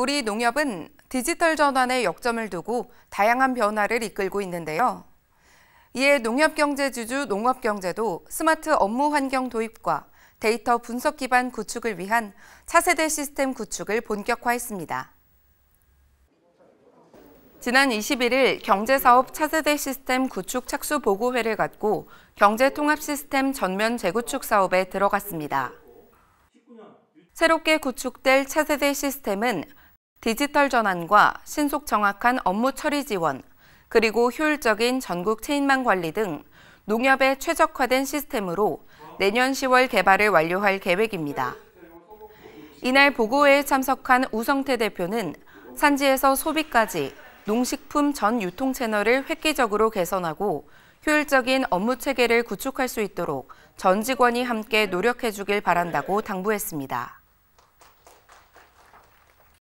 우리 농협은 디지털 전환에 역점을 두고 다양한 변화를 이끌고 있는데요. 이에 농협경제주주 농업경제도 스마트 업무 환경 도입과 데이터 분석 기반 구축을 위한 차세대 시스템 구축을 본격화했습니다. 지난 21일 경제사업 차세대 시스템 구축 착수 보고회를 갖고 경제통합 시스템 전면 재구축 사업에 들어갔습니다. 새롭게 구축될 차세대 시스템은 디지털 전환과 신속 정확한 업무 처리 지원, 그리고 효율적인 전국 체인망 관리 등 농협에 최적화된 시스템으로 내년 10월 개발을 완료할 계획입니다. 이날 보고회에 참석한 우성태 대표는 산지에서 소비까지 농식품 전 유통 채널을 획기적으로 개선하고 효율적인 업무 체계를 구축할 수 있도록 전 직원이 함께 노력해 주길 바란다고 당부했습니다.